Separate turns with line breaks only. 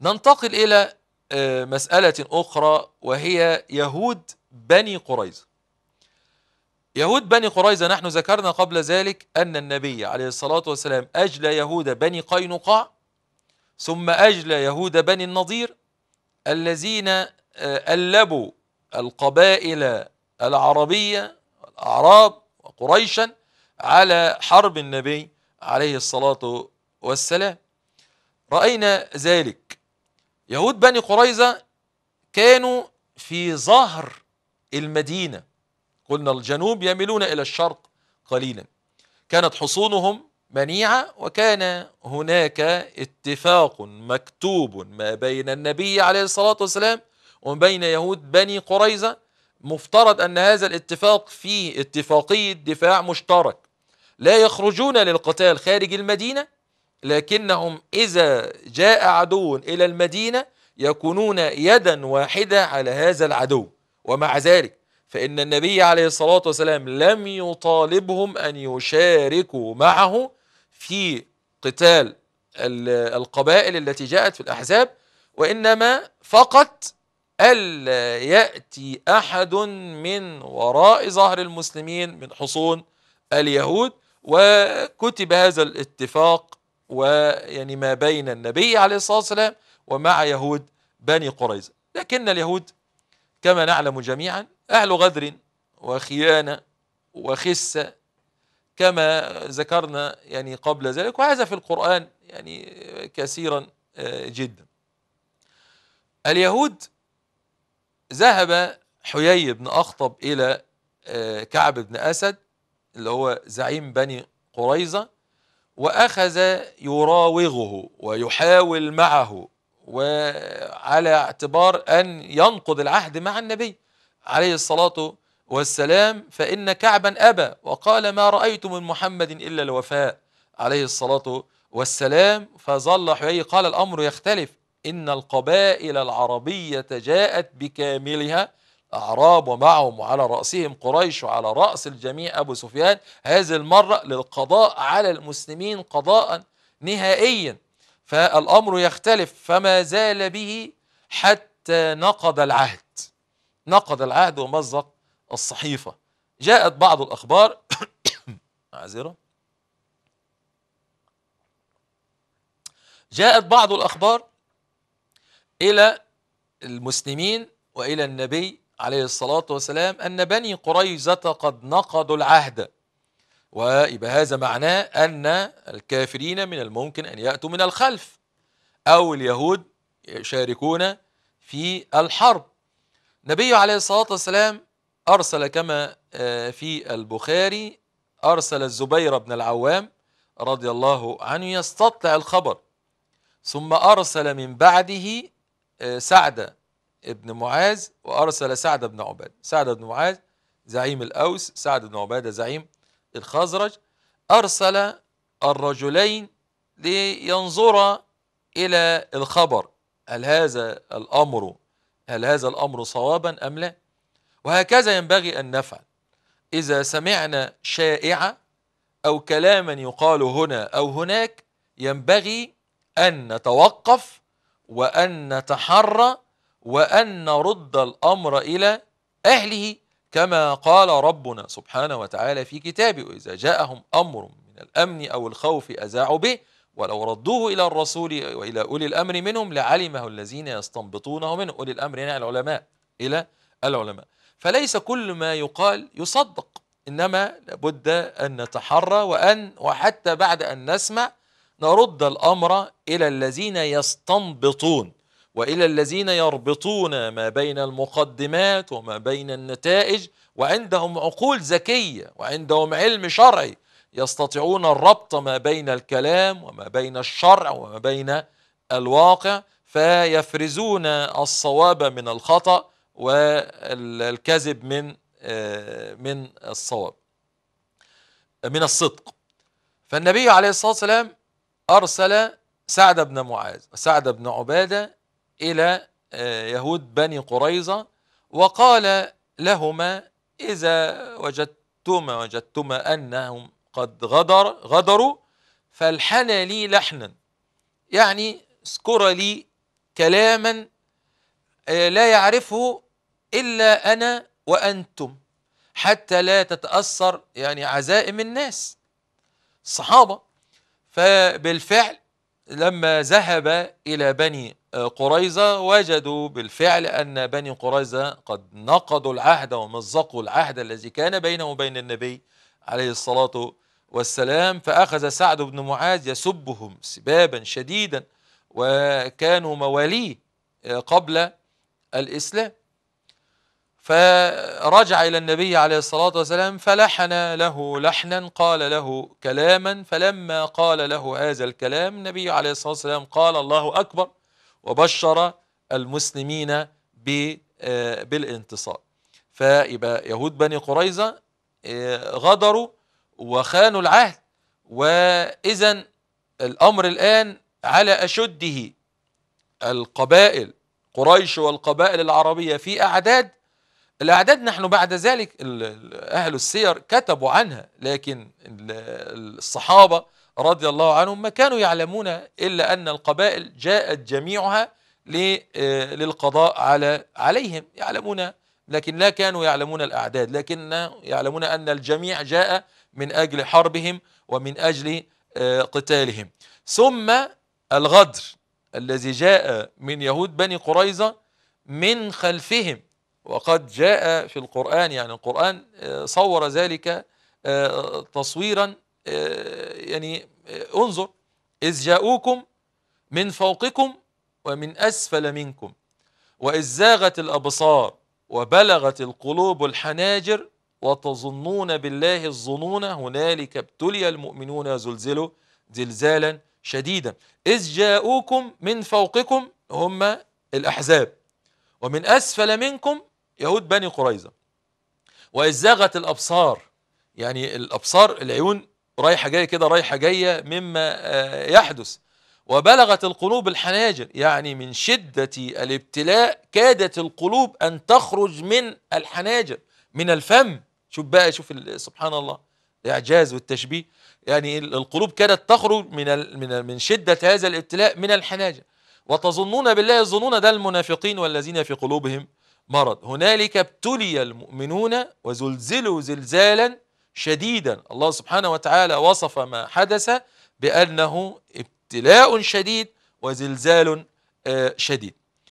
ننتقل إلى آه، مسألة أخرى وهي يهود بني قريظة يهود بني قريظة نحن ذكرنا قبل ذلك أن النبي عليه الصلاة والسلام أجلى يهود بني قينقاع ثم أجلى يهود بني النضير الذين آه، ألبوا القبائل العربية الأعراب وقريشا على حرب النبي عليه الصلاة والسلام رأينا ذلك يهود بني قريظة كانوا في ظهر المدينة قلنا الجنوب يميلون إلى الشرق قليلا كانت حصونهم منيعة وكان هناك اتفاق مكتوب ما بين النبي عليه الصلاة والسلام وبين يهود بني قريظة مفترض أن هذا الاتفاق فيه اتفاقية دفاع مشترك لا يخرجون للقتال خارج المدينة لكنهم إذا جاء عدو إلى المدينة يكونون يدا واحدة على هذا العدو ومع ذلك فإن النبي عليه الصلاة والسلام لم يطالبهم أن يشاركوا معه في قتال القبائل التي جاءت في الأحزاب وإنما فقط ألا يأتي أحد من وراء ظهر المسلمين من حصون اليهود وكتب هذا الاتفاق ويعني ما بين النبي عليه الصلاة والسلام ومع يهود بني قريظة لكن اليهود كما نعلم جميعا أهل غدر وخيانة وخسة كما ذكرنا يعني قبل ذلك وهذا في القرآن يعني كثيرا آه، جدا اليهود ذهب حيي بن أخطب إلى آه، كعب بن أسد اللي هو زعيم بني قريظة وأخذ يراوغه ويحاول معه وعلى اعتبار أن ينقض العهد مع النبي عليه الصلاة والسلام فإن كعبا أبى وقال ما رأيت من محمد إلا الوفاء عليه الصلاة والسلام فظل حيي قال الأمر يختلف إن القبائل العربية جاءت بكاملها أعراب ومعهم وعلى رأسهم قريش وعلى رأس الجميع أبو سفيان هذه المرة للقضاء على المسلمين قضاء نهائيا فالأمر يختلف فما زال به حتى نقض العهد نقض العهد ومزق الصحيفة جاءت بعض الأخبار معذرة جاءت بعض الأخبار إلى المسلمين والى النبي عليه الصلاة والسلام أن بني قريزة قد نقضوا العهد ويبقى هذا معناه أن الكافرين من الممكن أن يأتوا من الخلف أو اليهود يشاركون في الحرب النبي عليه الصلاة والسلام أرسل كما آه، في البخاري أرسل الزبير بن العوام رضي الله عنه يستطلع الخبر ثم أرسل من بعده آه، سعد ابن معاذ وأرسل سعد بن عبادة سعد بن معاذ زعيم الأوس سعد بن عبادة زعيم الخزرج أرسل الرجلين لينظرا إلى الخبر هل هذا الأمر هل هذا الأمر صوابا أم لا وهكذا ينبغي أن نفعل إذا سمعنا شائعة أو كلاما يقال هنا أو هناك ينبغي أن نتوقف وأن نتحرى وأن نرد الأمر إلى أهله كما قال ربنا سبحانه وتعالى في كتابه وإذا جاءهم أمر من الأمن أو الخوف أذاعوا به ولو ردوه إلى الرسول وإلى أولي الأمر منهم لعلمه الذين يستنبطونه منه أولي الأمر يعني العلماء إلى العلماء فليس كل ما يقال يصدق إنما لابد أن نتحرى وأن وحتى بعد أن نسمع نرد الأمر إلى الذين يستنبطون والى الذين يربطون ما بين المقدمات وما بين النتائج وعندهم عقول ذكيه وعندهم علم شرعي يستطيعون الربط ما بين الكلام وما بين الشرع وما بين الواقع فيفرزون الصواب من الخطا والكذب من آه، من الصواب من الصدق فالنبي عليه الصلاه والسلام ارسل سعد بن معاذ وسعد بن عباده إلى آه، يهود بني قريظة وقال لهما إذا وجدتما وجدتما أنهم قد غدر غدروا فالحن لي لحنا يعني اذكر لي كلاما آه، لا يعرفه إلا أنا وأنتم حتى لا تتأثر يعني عزائم الناس الصحابة فبالفعل لما ذهب إلى بني آه، قريظة وجدوا بالفعل أن بني قريظة قد نقضوا العهد ومزقوا العهد الذي كان بينه وبين النبي عليه الصلاة والسلام فأخذ سعد بن معاذ يسبهم سبابا شديدا وكانوا مواليه آه، قبل الإسلام فرجع إلى النبي عليه الصلاة والسلام فلحن له لحنا قال له كلاما فلما قال له هذا الكلام النبي عليه الصلاة والسلام قال الله أكبر وبشر المسلمين آه، بالانتصار فيبقى يهود بني قريظة آه، غدروا وخانوا العهد وإذا الأمر الآن على أشده القبائل قريش والقبائل العربية في أعداد الأعداد نحن بعد ذلك أهل السير كتبوا عنها لكن الصحابة رضي الله عنهم ما كانوا يعلمون إلا أن القبائل جاءت جميعها آه، للقضاء على عليهم يعلمون لكن لا كانوا يعلمون الأعداد لكن يعلمون أن الجميع جاء من أجل حربهم ومن أجل آه، قتالهم ثم الغدر الذي جاء من يهود بني قريظة من خلفهم وقد جاء في القرآن يعني القرآن آه، صور ذلك آه، تصويرا آه، يعني انظر إذ جاءوكم من فوقكم ومن أسفل منكم وإذ زاغت الأبصار وبلغت القلوب الحناجر وتظنون بالله الظنون هنالك ابتلي المؤمنون زلزلوا زلزالا شديدا إذ جاءوكم من فوقكم هم الأحزاب ومن أسفل منكم يهود بني قريظة وإذ زاغت الأبصار يعني الأبصار العيون رايحة جاية كده رايحة جاية مما آه، يحدث وبلغت القلوب الحناجر يعني من شدة الابتلاء كادت القلوب أن تخرج من الحناجر من الفم شوف بقى شوف سبحان الله الإعجاز والتشبيه يعني القلوب كادت تخرج من من من شدة هذا الابتلاء من الحناجر وتظنون بالله الظنون ده المنافقين والذين في قلوبهم مرض هنالك ابتلي المؤمنون وزلزلوا زلزالا شديدا الله سبحانه وتعالى وصف ما حدث بأنه ابتلاء شديد وزلزال آه، شديد